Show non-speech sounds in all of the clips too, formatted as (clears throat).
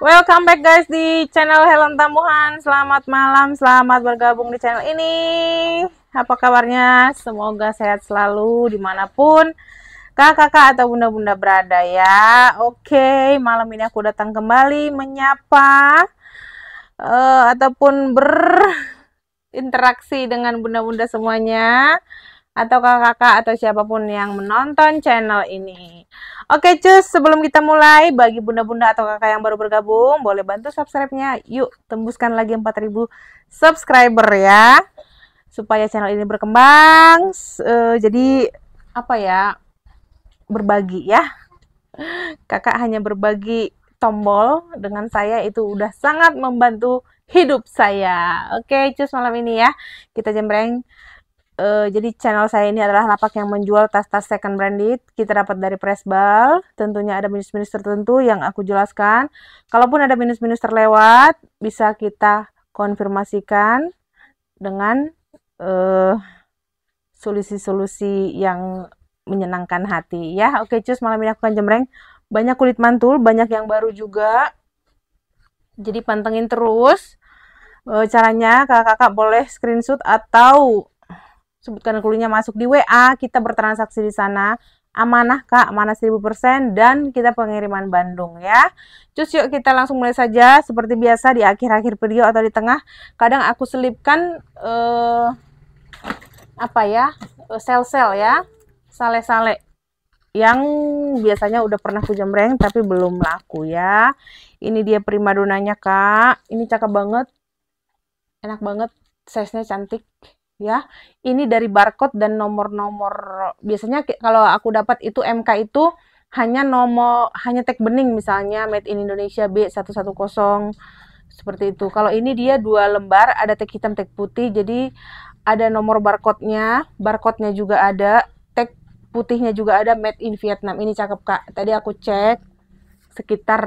Welcome back guys di channel Helen Tambuhan. Selamat malam, selamat bergabung di channel ini. Apa kabarnya? Semoga sehat selalu dimanapun kakak-kakak atau bunda-bunda berada ya. Oke, malam ini aku datang kembali menyapa uh, ataupun berinteraksi dengan bunda-bunda semuanya atau kakak-kakak atau siapapun yang menonton channel ini. Oke cus, sebelum kita mulai, bagi bunda-bunda atau kakak yang baru bergabung, boleh bantu subscribe-nya. Yuk, tembuskan lagi 4000 subscriber ya. Supaya channel ini berkembang, uh, jadi apa ya, berbagi ya. Kakak hanya berbagi tombol dengan saya itu udah sangat membantu hidup saya. Oke, cus malam ini ya. Kita jembreng uh, jadi channel saya ini adalah lapak yang menjual tas-tas second branded. Kita dapat dari press ball, Tentunya ada minus-minus tertentu yang aku jelaskan. Kalaupun ada minus-minus terlewat, bisa kita konfirmasikan dengan eh, solusi-solusi uh, yang menyenangkan hati ya. Oke, cus malam ini aku kan jemreng. Banyak kulit mantul, banyak yang baru juga. Jadi pantengin terus. Eh, caranya kakak-kakak boleh screenshot atau sebutkan klunya masuk di WA, kita bertransaksi di sana. Amanah Kak, amanah 1000% dan kita pengiriman Bandung ya. Cus yuk kita langsung mulai saja seperti biasa di akhir-akhir video atau di tengah. Kadang aku selipkan eh, apa ya? Eh, sel-sel ya. Sale-sale yang biasanya udah pernah aku jembreng tapi belum laku ya. Ini dia primadonanya Kak. Ini cakep banget. Enak banget. Size-nya cantik ya. Ini dari barcode dan nomor-nomor. Biasanya kalau aku dapat itu MK itu hanya nomor hanya tag bening misalnya made in Indonesia B110 seperti itu. Kalau ini dia dua lembar, ada tag hitam, tag putih. Jadi ada nomor barcode-nya, barcode-nya juga ada, tag putihnya juga ada made in Vietnam. Ini cakep, Kak. Tadi aku cek sekitar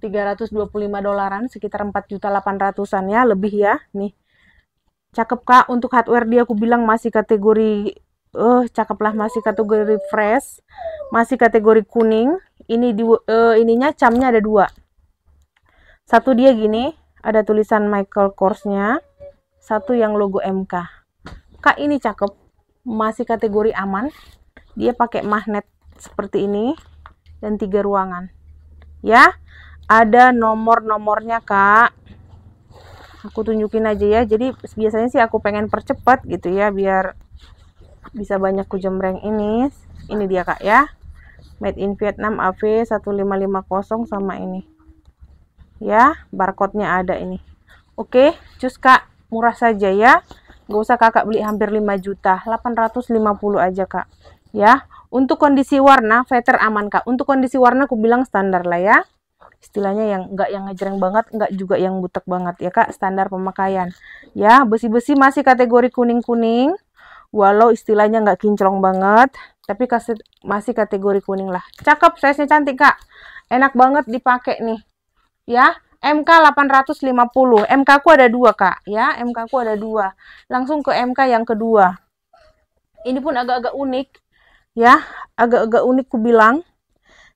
325 dolaran, sekitar 4800 an ya, lebih ya. Nih cakep kak untuk hardware dia aku bilang masih kategori eh uh, cakep lah masih kategori fresh masih kategori kuning ini di uh, ininya camnya ada dua satu dia gini ada tulisan Michael Kors-nya satu yang logo MK kak ini cakep masih kategori aman dia pakai magnet seperti ini dan tiga ruangan ya ada nomor-nomornya kak aku tunjukin aja ya jadi biasanya sih aku pengen percepat gitu ya biar bisa banyak kujembreng ini ini dia kak ya made in Vietnam AV 1550 sama ini ya barcode-nya ada ini oke cus kak murah saja ya gak usah kakak beli hampir 5 juta 850 aja kak ya untuk kondisi warna veter aman kak untuk kondisi warna aku bilang standar lah ya istilahnya yang enggak yang ngejreng banget enggak juga yang butek banget ya kak standar pemakaian ya besi-besi masih kategori kuning-kuning walau istilahnya enggak kinclong banget tapi kasih masih kategori kuning lah cakep size nya cantik kak enak banget dipakai nih ya MK 850 MK ku ada dua kak ya MK ku ada dua langsung ke MK yang kedua ini pun agak-agak unik ya agak-agak unik ku bilang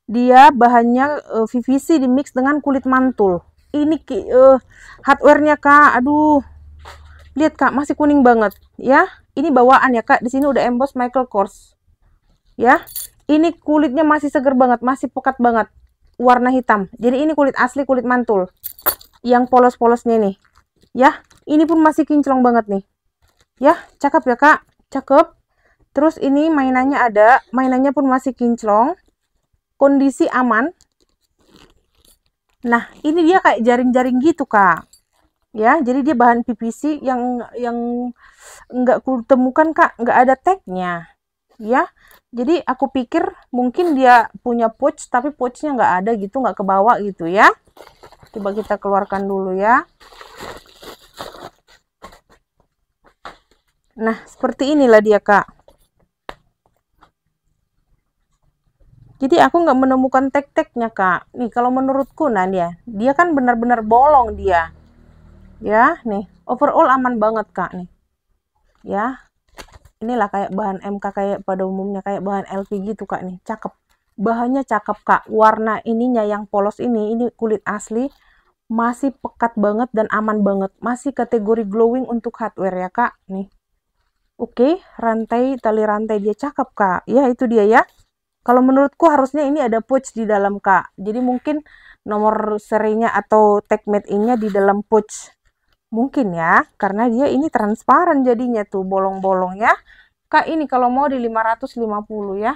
dia bahannya uh, eh, VVC di mix dengan kulit mantul ini uh, hardwarenya kak aduh lihat kak masih kuning banget ya ini bawaan ya kak di sini udah emboss Michael Kors ya ini kulitnya masih seger banget masih pekat banget warna hitam jadi ini kulit asli kulit mantul yang polos-polosnya nih ya ini pun masih kinclong banget nih ya cakep ya kak cakep terus ini mainannya ada mainannya pun masih kinclong kondisi aman. Nah, ini dia kayak jaring-jaring gitu, Kak. Ya, jadi dia bahan PVC yang yang nggak kutemukan, Kak, enggak ada tag-nya. Ya, jadi aku pikir mungkin dia punya pouch, tapi pouch-nya enggak ada gitu, enggak kebawa gitu ya. Coba kita keluarkan dulu ya. Nah, seperti inilah dia, Kak. Jadi aku nggak menemukan tek-teknya kak. Nih kalau menurutku nah dia, ya, dia kan benar-benar bolong dia. Ya nih, overall aman banget kak nih. Ya, inilah kayak bahan MK kayak pada umumnya kayak bahan LPG gitu kak nih, cakep. Bahannya cakep kak, warna ininya yang polos ini, ini kulit asli. Masih pekat banget dan aman banget. Masih kategori glowing untuk hardware ya kak. Nih, Oke, rantai, tali rantai dia cakep kak. Ya itu dia ya. Kalau menurutku harusnya ini ada pouch di dalam Kak. Jadi mungkin nomor serinya atau tag made innya di dalam pouch. Mungkin ya, karena dia ini transparan jadinya tuh bolong bolong ya. Kak ini kalau mau di 550 ya.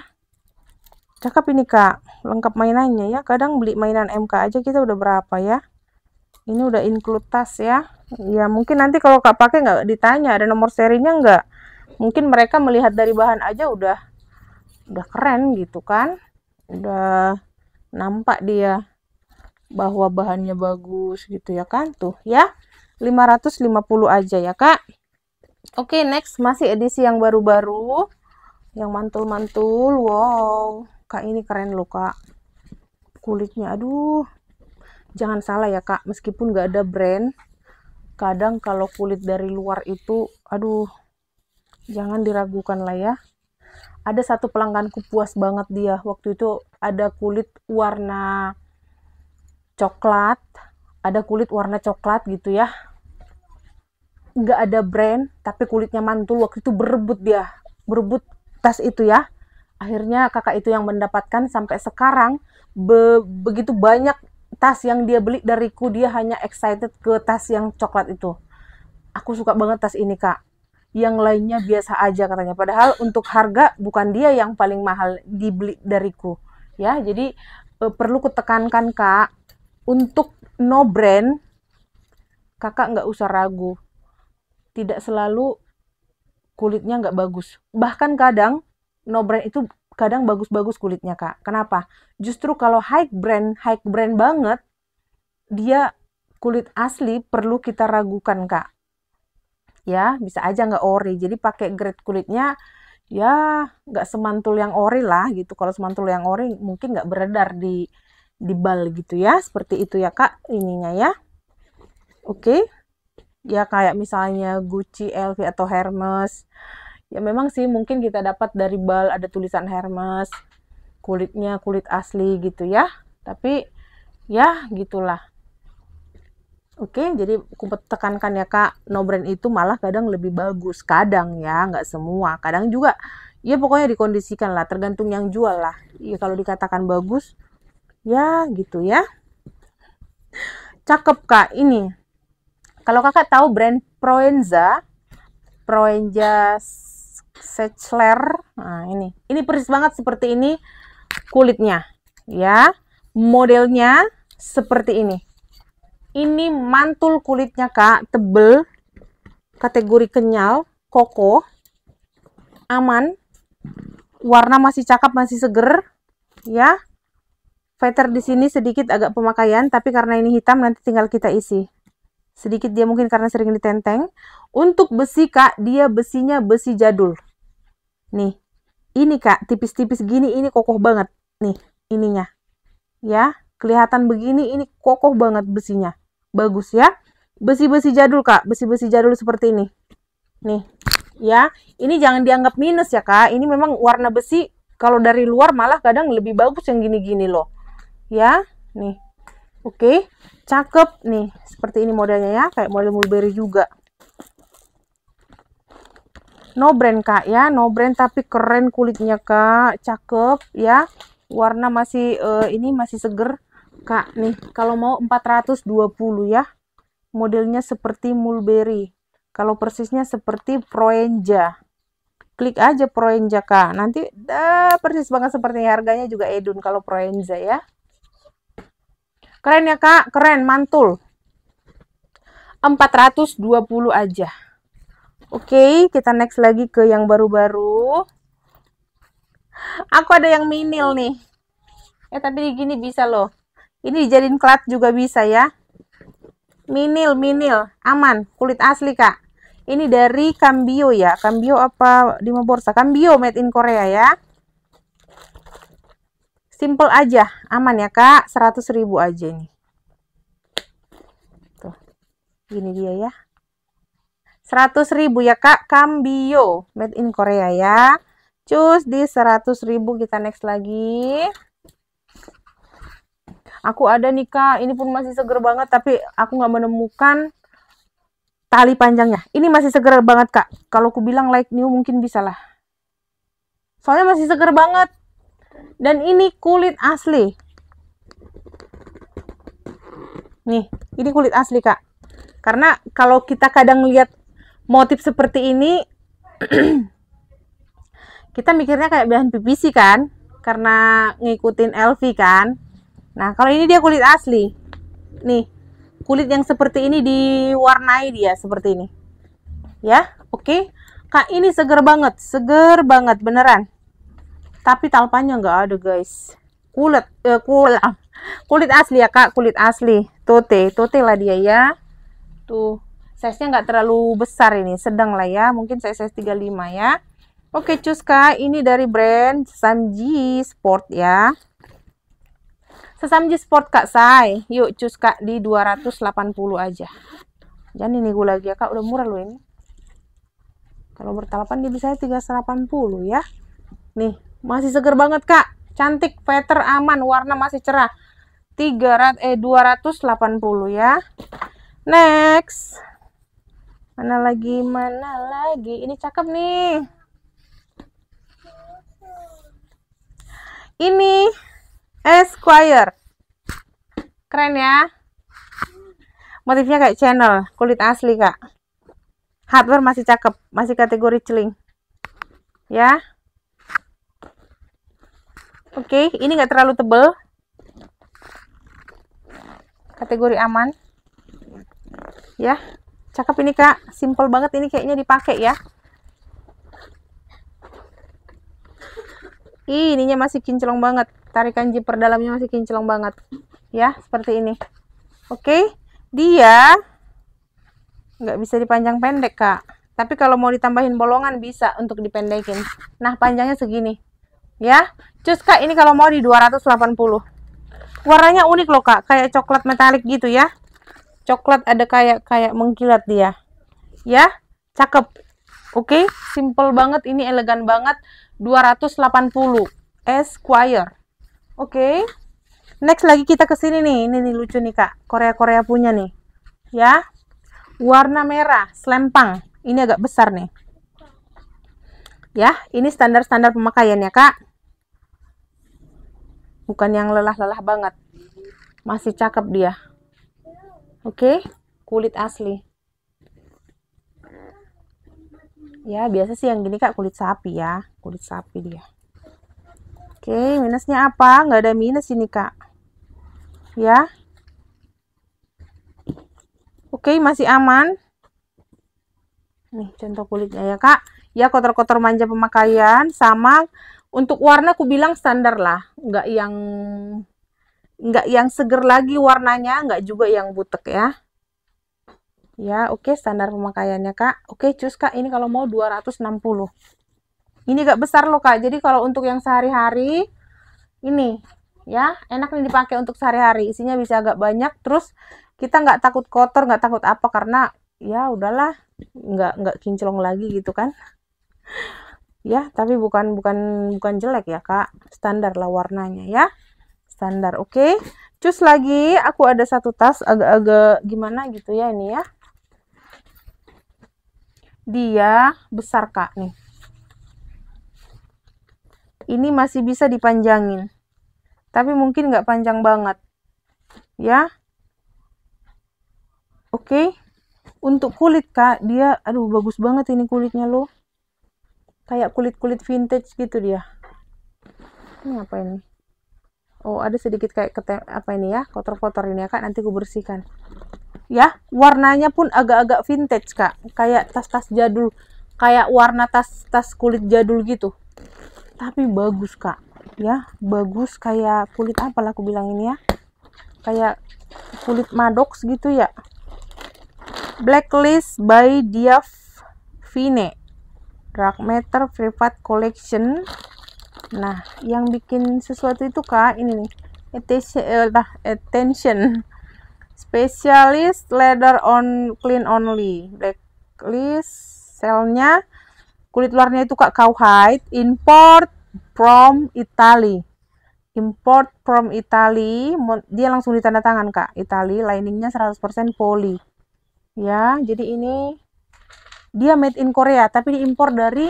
Cakep ini Kak, lengkap mainannya ya. Kadang beli mainan MK aja kita udah berapa ya. Ini udah include tas ya. Ya mungkin nanti kalau Kak pakai nggak ditanya ada nomor serinya nggak. Mungkin mereka melihat dari bahan aja udah udah keren gitu kan udah nampak dia bahwa bahannya bagus gitu ya kan tuh ya 550 aja ya kak oke okay, next masih edisi yang baru-baru yang mantul-mantul wow kak ini keren loh kak kulitnya aduh jangan salah ya kak meskipun gak ada brand kadang kalau kulit dari luar itu aduh jangan diragukan lah ya ada satu pelangganku puas banget dia waktu itu ada kulit warna coklat ada kulit warna coklat gitu ya nggak ada brand tapi kulitnya mantul waktu itu berebut dia berebut tas itu ya akhirnya kakak itu yang mendapatkan sampai sekarang be begitu banyak tas yang dia beli dariku dia hanya excited ke tas yang coklat itu aku suka banget tas ini kak yang lainnya biasa aja katanya. Padahal untuk harga bukan dia yang paling mahal dibeli dariku. Ya, jadi e, perlu kutekankan Kak, untuk no brand Kakak nggak usah ragu. Tidak selalu kulitnya nggak bagus. Bahkan kadang no brand itu kadang bagus-bagus kulitnya Kak. Kenapa? Justru kalau high brand, high brand banget, dia kulit asli perlu kita ragukan Kak ya bisa aja nggak ori jadi pakai grade kulitnya ya nggak semantul yang ori lah gitu kalau semantul yang ori mungkin nggak beredar di di bal gitu ya seperti itu ya kak ininya ya oke okay. ya kayak misalnya Gucci, LV atau Hermes ya memang sih mungkin kita dapat dari bal ada tulisan Hermes kulitnya kulit asli gitu ya tapi ya gitulah Oke, okay, jadi aku tekankan ya Kak, no brand itu malah kadang lebih bagus. Kadang ya, nggak semua. Kadang juga, ya pokoknya dikondisikan lah, tergantung yang jual lah. Ya kalau dikatakan bagus, ya gitu ya. Cakep Kak, ini. Kalau kakak tahu brand Proenza, Proenza Sechler, nah ini. Ini persis banget seperti ini kulitnya. Ya, modelnya seperti ini ini mantul kulitnya kak tebel kategori kenyal kokoh aman warna masih cakep masih seger ya Fighter di sini sedikit agak pemakaian, tapi karena ini hitam nanti tinggal kita isi. Sedikit dia mungkin karena sering ditenteng. Untuk besi kak, dia besinya besi jadul. Nih, ini kak, tipis-tipis gini ini kokoh banget. Nih, ininya. Ya, kelihatan begini ini kokoh banget besinya bagus ya. Besi-besi jadul kak, besi-besi jadul seperti ini. Nih, ya. Ini jangan dianggap minus ya kak. Ini memang warna besi kalau dari luar malah kadang lebih bagus yang gini-gini loh. Ya, nih. Oke, cakep nih. Seperti ini modelnya ya, kayak model mulberry juga. No brand kak ya, no brand tapi keren kulitnya kak, cakep ya. Warna masih uh, ini masih seger Kak, nih kalau mau 420 ya. Modelnya seperti mulberry. Kalau persisnya seperti proenja. Klik aja proenja, Kak. Nanti dah persis banget seperti harganya juga edun kalau proenja ya. Keren ya, Kak. Keren, mantul. 420 aja. Oke, kita next lagi ke yang baru-baru. Aku ada yang minil nih. Eh, tapi gini bisa loh ini dijadiin klat juga bisa ya. Minil, minil, aman, kulit asli kak. Ini dari Cambio ya, Cambio apa di Borsa? Cambio made in Korea ya. Simple aja, aman ya kak, 100 ribu aja ini. Tuh, ini dia ya. 100 ribu ya kak, Cambio made in Korea ya. Cus di 100 ribu kita next lagi aku ada nih kak ini pun masih seger banget tapi aku nggak menemukan tali panjangnya ini masih seger banget kak kalau aku bilang like new mungkin bisa lah soalnya masih seger banget dan ini kulit asli nih ini kulit asli kak karena kalau kita kadang lihat motif seperti ini (clears throat) kita mikirnya kayak bahan PVC kan karena ngikutin LV kan Nah, kalau ini dia kulit asli. Nih, kulit yang seperti ini diwarnai dia seperti ini. Ya, oke. Okay. Kak, ini seger banget, seger banget beneran. Tapi talpanya nggak ada, guys. Kulit eh, kulit ah, kulit asli ya, Kak, kulit asli. Tote, tote lah dia ya. Tuh, size-nya nggak terlalu besar ini, sedang lah ya. Mungkin size size 35 ya. Oke, okay, cus Kak, ini dari brand Sanji Sport ya. Sesamji sport Kak say Yuk cus Kak di 280 aja. Jangan ini gue lagi ya Kak, udah murah loh ini. Kalau bertalapan dia bisa 380 ya. Nih, masih seger banget Kak. Cantik, veter aman, warna masih cerah. 300 eh 280 ya. Next. Mana lagi? Mana lagi? Ini cakep nih. Ini Esquire keren ya motifnya kayak channel kulit asli kak hardware masih cakep masih kategori celing ya oke ini nggak terlalu tebel kategori aman ya cakep ini kak simple banget ini kayaknya dipakai ya Ih, ininya masih kinclong banget. Tarikan jiper dalamnya masih kinclong banget. Ya, seperti ini. Oke, dia nggak bisa dipanjang pendek, Kak. Tapi kalau mau ditambahin bolongan bisa untuk dipendekin. Nah, panjangnya segini. Ya, cus Kak, ini kalau mau di 280. Warnanya unik loh, Kak. Kayak coklat metalik gitu ya. Coklat ada kayak kayak mengkilat dia. Ya, cakep. Oke, simple banget ini elegan banget. 280 Esquire. Oke. Okay. Next lagi kita ke sini nih. Ini nih lucu nih Kak. Korea-Korea punya nih. Ya. Warna merah, selempang. Ini agak besar nih. Ya, ini standar-standar pemakaian ya Kak. Bukan yang lelah-lelah banget. Masih cakep dia. Oke, okay. kulit asli ya biasa sih yang gini kak kulit sapi ya kulit sapi dia oke minusnya apa nggak ada minus ini kak ya oke masih aman nih contoh kulitnya ya kak ya kotor-kotor manja pemakaian sama untuk warna aku bilang standar lah nggak yang nggak yang seger lagi warnanya nggak juga yang butek ya Ya, oke okay, standar pemakaiannya Kak. Oke, okay, cus Kak, ini kalau mau 260. Ini gak besar loh Kak. Jadi kalau untuk yang sehari-hari ini ya, enak nih dipakai untuk sehari-hari. Isinya bisa agak banyak terus kita nggak takut kotor, nggak takut apa karena ya udahlah, nggak nggak kinclong lagi gitu kan. ya, tapi bukan bukan bukan jelek ya, Kak. Standar lah warnanya ya. Standar, oke. Okay. Cus lagi, aku ada satu tas agak-agak gimana gitu ya ini ya dia besar kak nih ini masih bisa dipanjangin tapi mungkin nggak panjang banget ya oke untuk kulit kak dia aduh bagus banget ini kulitnya loh kayak kulit-kulit vintage gitu dia ini apa ini oh ada sedikit kayak apa ini ya kotor-kotor ini ya kak nanti aku bersihkan ya warnanya pun agak-agak vintage kak kayak tas-tas jadul kayak warna tas-tas kulit jadul gitu tapi bagus kak ya bagus kayak kulit apalah aku bilang ini ya kayak kulit madox gitu ya blacklist by Diaf Vine drag meter Private Collection nah yang bikin sesuatu itu kak ini nih attention eh, Spesialis leather on clean only. Blacklist selnya kulit luarnya itu Kak cowhide import from Italy. Import from Italy, dia langsung ditanda tangan Kak. Italy liningnya 100% poly. Ya, jadi ini dia made in Korea tapi diimpor dari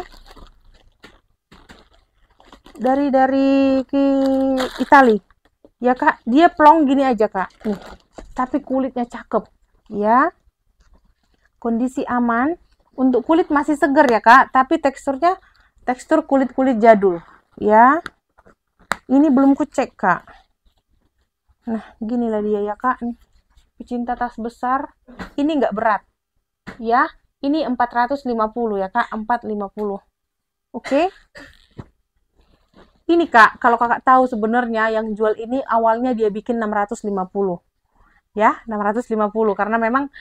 dari dari ke Itali ya kak dia plong gini aja kak nih tapi kulitnya cakep ya kondisi aman untuk kulit masih segar ya kak tapi teksturnya tekstur kulit-kulit jadul ya ini belum kucek kak nah ginilah dia ya kak pecinta tas besar ini nggak berat ya ini 450 ya kak 450 oke okay? ini kak kalau kakak tahu sebenarnya yang jual ini awalnya dia bikin 650 ya 650 karena memang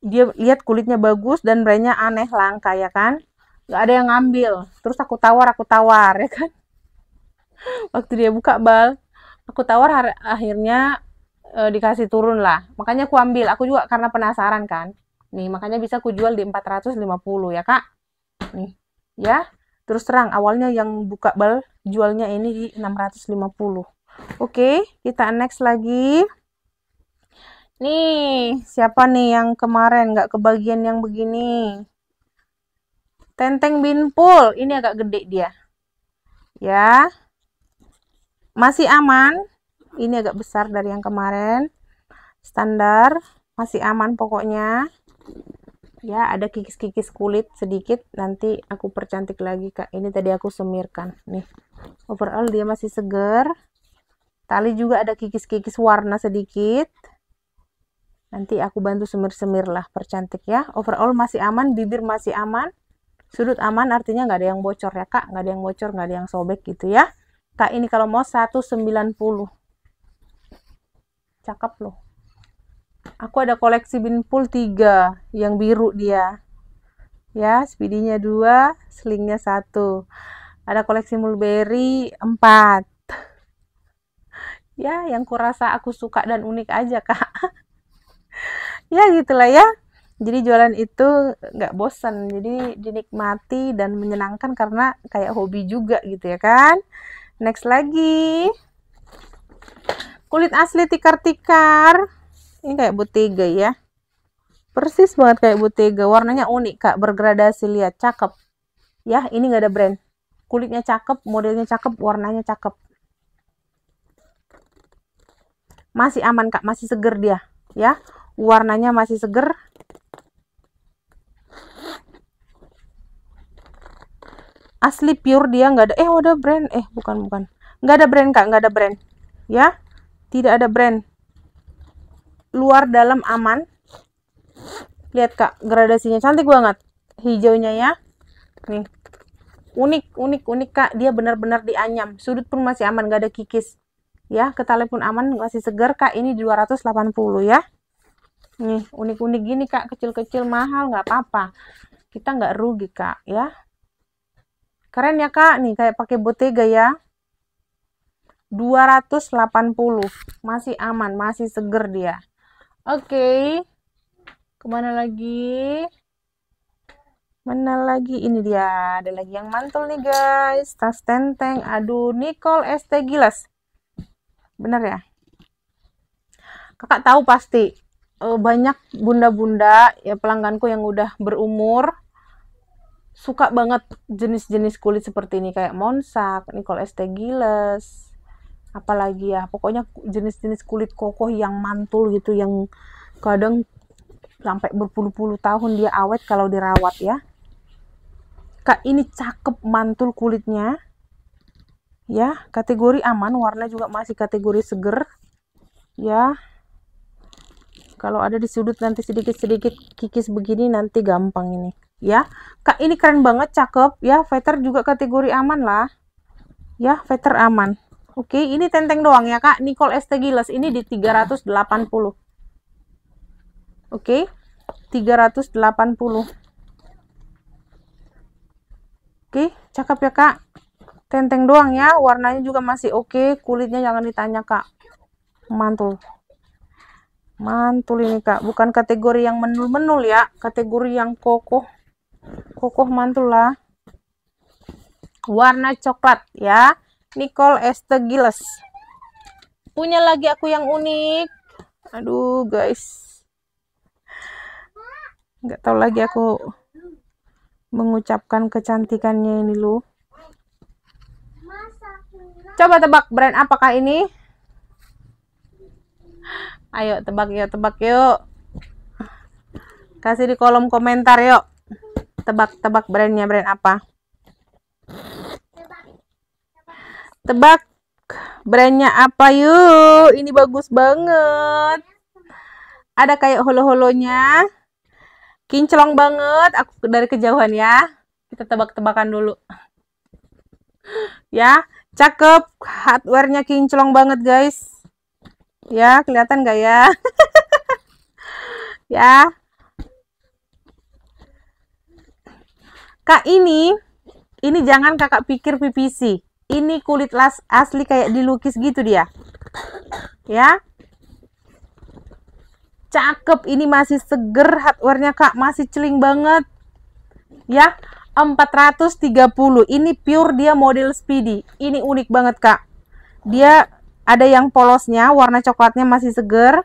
dia lihat kulitnya bagus dan brandnya aneh langka ya kan nggak ada yang ngambil terus aku tawar aku tawar ya kan (laughs) waktu dia buka bal aku tawar akhirnya e, dikasih turun lah makanya aku ambil aku juga karena penasaran kan nih makanya bisa aku jual di 450 ya kak nih ya terus terang awalnya yang buka bal jualnya ini di 650 oke kita next lagi Nih, siapa nih yang kemarin nggak kebagian yang begini? Tenteng binpul, ini agak gede dia. Ya. Masih aman. Ini agak besar dari yang kemarin. Standar, masih aman pokoknya. Ya, ada kikis-kikis kulit sedikit, nanti aku percantik lagi, Kak. Ini tadi aku semirkan. Nih. Overall dia masih segar. Tali juga ada kikis-kikis warna sedikit Nanti aku bantu semir-semir lah percantik ya. Overall masih aman, bibir masih aman, sudut aman artinya nggak ada yang bocor ya kak, nggak ada yang bocor, nggak ada yang sobek gitu ya. Kak ini kalau mau 190. Cakep loh. Aku ada koleksi bin binpul 3 yang biru dia. Ya, speedinya 2, slingnya 1. Ada koleksi mulberry 4. ya, yang kurasa aku suka dan unik aja, Kak ya gitulah ya jadi jualan itu nggak bosan jadi dinikmati dan menyenangkan karena kayak hobi juga gitu ya kan next lagi kulit asli tikar-tikar ini kayak butiga ya persis banget kayak butiga warnanya unik kak bergradasi lihat cakep ya ini nggak ada brand kulitnya cakep modelnya cakep warnanya cakep masih aman kak masih seger dia ya warnanya masih seger asli pure dia nggak ada eh udah brand eh bukan bukan nggak ada brand kak nggak ada brand ya tidak ada brand luar dalam aman lihat kak gradasinya cantik banget hijaunya ya nih unik unik unik kak dia benar-benar dianyam sudut pun masih aman nggak ada kikis ya ketalipun pun aman masih segar kak ini 280 ya nih unik-unik gini kak kecil-kecil mahal nggak apa-apa kita nggak rugi kak ya keren ya kak nih kayak pakai botega ya 280 masih aman masih seger dia oke okay. kemana lagi Mana lagi? Ini dia. Ada lagi yang mantul nih guys. Tas tenteng. Aduh, Nicole ST Gilas. Bener ya? Kakak tahu pasti. Eh, banyak bunda-bunda ya pelangganku yang udah berumur suka banget jenis-jenis kulit seperti ini kayak monsak, Nicole ST Giles, apalagi ya pokoknya jenis-jenis kulit kokoh yang mantul gitu yang kadang sampai berpuluh-puluh tahun dia awet kalau dirawat ya. Kak ini cakep mantul kulitnya. Ya, kategori aman, warna juga masih kategori seger. Ya, kalau ada di sudut nanti sedikit-sedikit kikis begini nanti gampang ini ya Kak ini keren banget cakep ya fighter juga kategori aman lah ya fighter aman oke ini tenteng doang ya Kak Nicole Estegiles ini di 380 oke 380 oke cakep ya Kak tenteng doang ya warnanya juga masih oke kulitnya jangan ditanya Kak mantul Mantul ini kak, bukan kategori yang menul-menul ya, kategori yang kokoh. Kokoh mantul lah. Warna coklat ya. Nicole Estegiles. Punya lagi aku yang unik. Aduh guys. Nggak tahu lagi aku mengucapkan kecantikannya ini lu. Coba tebak brand apakah ini? Ayo tebak yuk, tebak yuk. Kasih di kolom komentar yuk. Tebak-tebak brandnya brand apa? Tebak brandnya apa yuk? Ini bagus banget. Ada kayak holo-holonya. Kinclong banget. Aku dari kejauhan ya. Kita tebak-tebakan dulu. Ya, cakep. Hardware-nya kinclong banget guys. Ya, kelihatan gak ya? (laughs) ya. Kak ini, ini jangan kakak pikir PVC. Ini kulit las asli kayak dilukis gitu dia. Ya. Cakep, ini masih seger hardwarenya kak, masih celing banget. Ya, 430. Ini pure dia model speedy. Ini unik banget kak. Dia ada yang polosnya warna coklatnya masih seger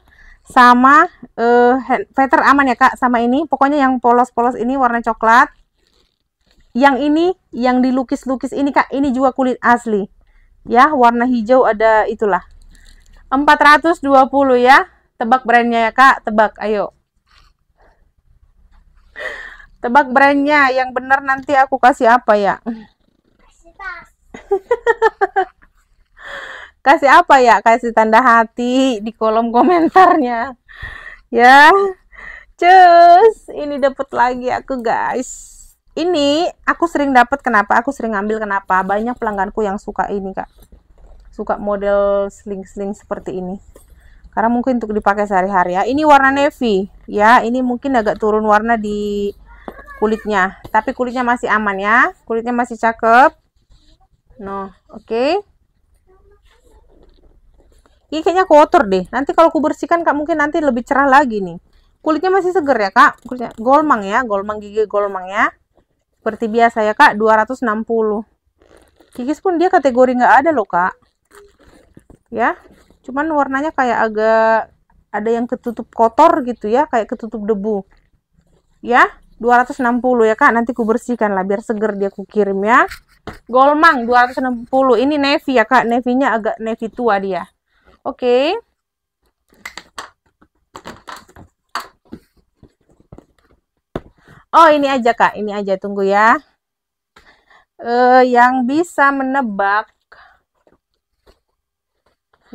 sama uh, eh, veter aman ya kak sama ini pokoknya yang polos-polos ini warna coklat yang ini yang dilukis-lukis ini kak ini juga kulit asli ya warna hijau ada itulah 420 ya tebak brandnya ya kak tebak ayo tebak brandnya yang benar nanti aku kasih apa ya kasih (laughs) kasih apa ya kasih tanda hati di kolom komentarnya ya cus ini dapat lagi aku guys ini aku sering dapat kenapa aku sering ngambil kenapa banyak pelangganku yang suka ini kak suka model sling-sling seperti ini karena mungkin untuk dipakai sehari-hari ya ini warna navy ya ini mungkin agak turun warna di kulitnya tapi kulitnya masih aman ya kulitnya masih cakep no oke okay. Ini kayaknya kotor deh. Nanti kalau aku bersihkan kak mungkin nanti lebih cerah lagi nih. Kulitnya masih seger ya kak. Kulitnya golmang ya, golmang gigi golmang ya. Seperti biasa ya kak, 260. Kikis pun dia kategori nggak ada loh kak. Ya, cuman warnanya kayak agak ada yang ketutup kotor gitu ya, kayak ketutup debu. Ya, 260 ya kak nanti ku bersihkan lah biar seger dia ku kirim ya golmang 260 ini navy ya kak navy nya agak navy tua dia Oke. Okay. Oh, ini aja Kak, ini aja tunggu ya. Uh, yang bisa menebak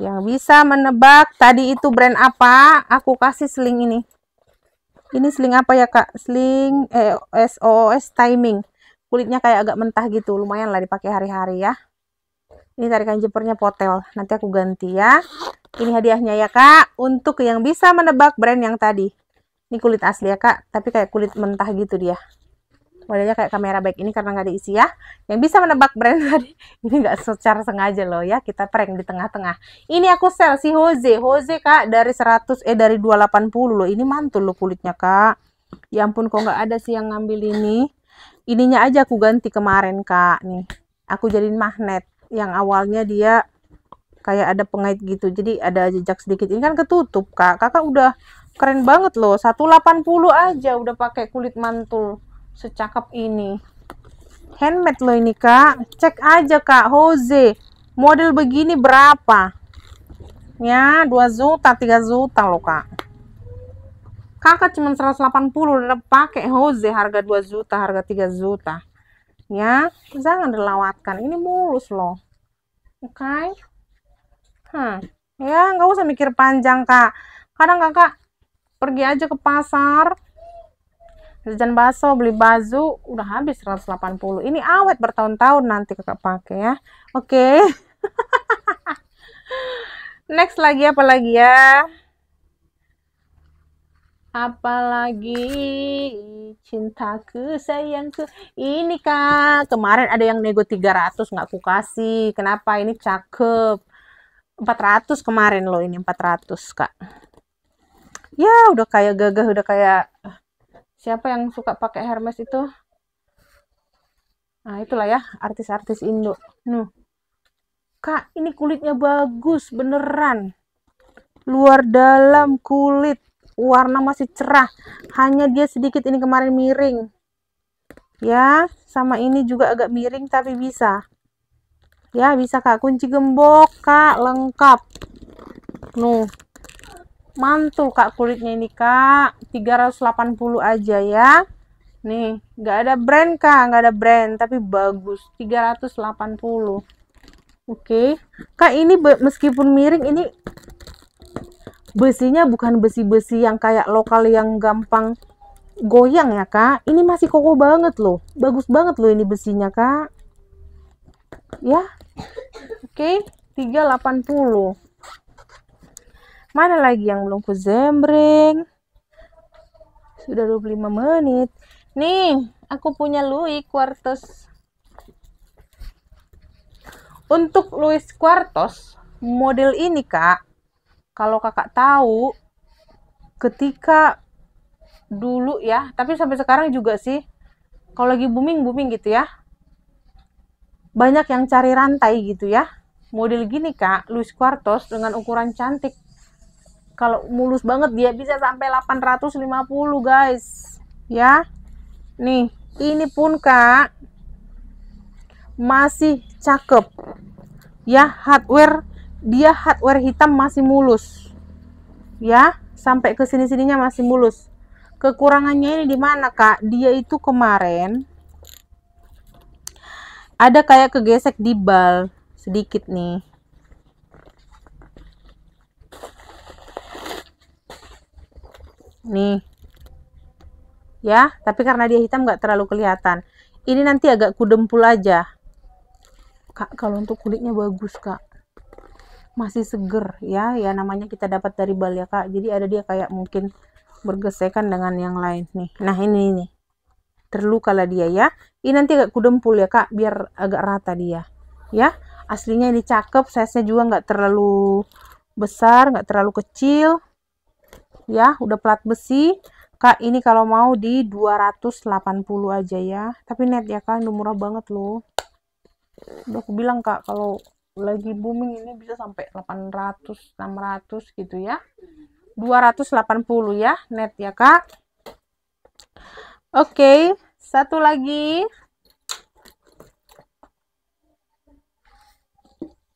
yang bisa menebak tadi itu brand apa, aku kasih sling ini. Ini sling apa ya, Kak? Sling eh, SOS timing. Kulitnya kayak agak mentah gitu, lumayan lah dipakai hari-hari ya ini tarikan jumpernya potel nanti aku ganti ya ini hadiahnya ya kak untuk yang bisa menebak brand yang tadi ini kulit asli ya kak tapi kayak kulit mentah gitu dia modelnya kayak kamera baik ini karena nggak diisi ya yang bisa menebak brand (laughs) tadi ini nggak secara sengaja loh ya kita prank di tengah-tengah ini aku sel si Jose Jose kak dari 100 eh dari 280 loh ini mantul loh kulitnya kak ya ampun kok nggak ada sih yang ngambil ini ininya aja aku ganti kemarin kak nih aku jadiin magnet yang awalnya dia kayak ada pengait gitu jadi ada jejak sedikit ini kan ketutup kak kakak udah keren banget loh 180 aja udah pakai kulit mantul secakap ini handmade loh ini kak cek aja kak Jose model begini berapa ya 2 juta 3 juta loh kak kakak cuma 180 udah pakai Jose harga 2 juta harga 3 juta ya jangan dilawatkan ini mulus loh oke okay? hmm ya nggak usah mikir panjang kak kadang kakak pergi aja ke pasar jajan baso beli baju udah habis 180 ini awet bertahun-tahun nanti kakak pakai ya oke okay. (laughs) next lagi apa lagi ya apalagi cintaku sayangku ini kak kemarin ada yang nego 300 nggak aku kasih kenapa ini cakep 400 kemarin loh ini 400 kak ya udah kayak gagah udah kayak ah, siapa yang suka pakai Hermes itu nah itulah ya artis-artis Indo nuh kak ini kulitnya bagus beneran luar dalam kulit warna masih cerah hanya dia sedikit ini kemarin miring ya sama ini juga agak miring tapi bisa ya bisa kak kunci gembok kak lengkap nuh mantul kak kulitnya ini kak 380 aja ya nih nggak ada brand kak nggak ada brand tapi bagus 380 oke okay. kak ini meskipun miring ini besinya bukan besi-besi yang kayak lokal yang gampang goyang ya kak ini masih kokoh banget loh bagus banget loh ini besinya kak ya oke okay. 380 mana lagi yang belum ku zembreng sudah 25 menit nih aku punya Louis Quartos untuk Louis Quartos model ini kak kalau kakak tahu ketika dulu ya, tapi sampai sekarang juga sih, kalau lagi booming booming gitu ya, banyak yang cari rantai gitu ya. Model gini kak, Luis Quartos dengan ukuran cantik, kalau mulus banget dia bisa sampai 850 guys, ya. Nih, ini pun kak masih cakep, ya hardware dia hardware hitam masih mulus ya sampai ke sini sininya masih mulus kekurangannya ini di mana kak dia itu kemarin ada kayak kegesek di bal sedikit nih nih ya tapi karena dia hitam nggak terlalu kelihatan ini nanti agak kudempul aja kak kalau untuk kulitnya bagus kak masih seger ya ya namanya kita dapat dari kak jadi ada dia kayak mungkin bergesekan dengan yang lain nih nah ini nih terluka lah dia ya ini nanti agak kudempul ya kak biar agak rata dia ya aslinya ini cakep size nya juga nggak terlalu besar nggak terlalu kecil ya udah plat besi kak ini kalau mau di 280 aja ya tapi net ya kak, udah murah banget loh udah aku bilang kak kalau lagi booming ini bisa sampai 800 600 gitu ya 280 ya net ya kak oke satu lagi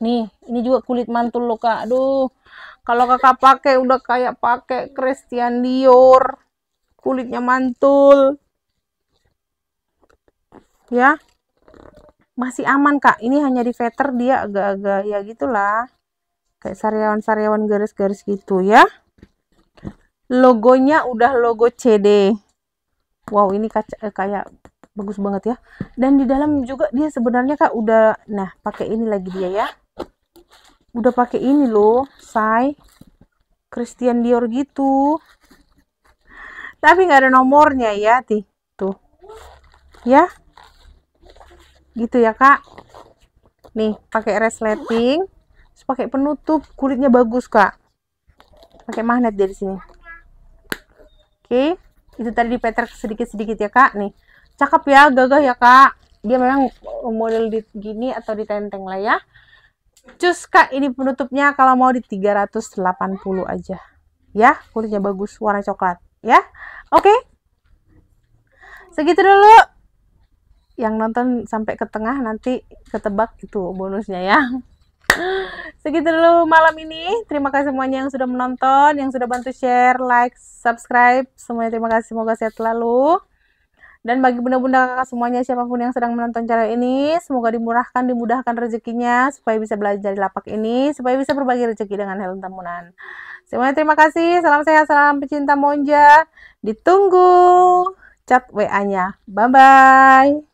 nih ini juga kulit mantul loh kak aduh kalau kakak pakai udah kayak pakai Christian Dior kulitnya mantul ya masih aman kak ini hanya di veter dia agak-agak ya gitulah kayak sariawan-sariawan garis-garis gitu ya logonya udah logo CD wow ini kaca, eh, kayak bagus banget ya dan di dalam juga dia sebenarnya kak udah nah pakai ini lagi dia ya udah pakai ini loh say Christian Dior gitu tapi nggak ada nomornya ya tuh ya gitu ya kak nih pakai resleting pakai penutup kulitnya bagus kak pakai magnet dari sini oke itu tadi di peter sedikit-sedikit ya kak nih cakep ya gagah ya kak dia memang model di gini atau di tenteng lah ya cus kak ini penutupnya kalau mau di 380 aja ya kulitnya bagus warna coklat ya oke okay. segitu dulu yang nonton sampai ke tengah nanti ketebak itu bonusnya ya. (laughs) Segitu dulu malam ini. Terima kasih semuanya yang sudah menonton, yang sudah bantu share, like, subscribe. Semuanya terima kasih. Semoga sehat selalu. Dan bagi bunda-bunda kakak semuanya siapapun yang sedang menonton channel ini, semoga dimurahkan, dimudahkan rezekinya supaya bisa belajar di lapak ini, supaya bisa berbagi rezeki dengan helm tamunan Semuanya terima kasih, salam sehat, salam pecinta Monja. Ditunggu cat WA-nya. Bye bye.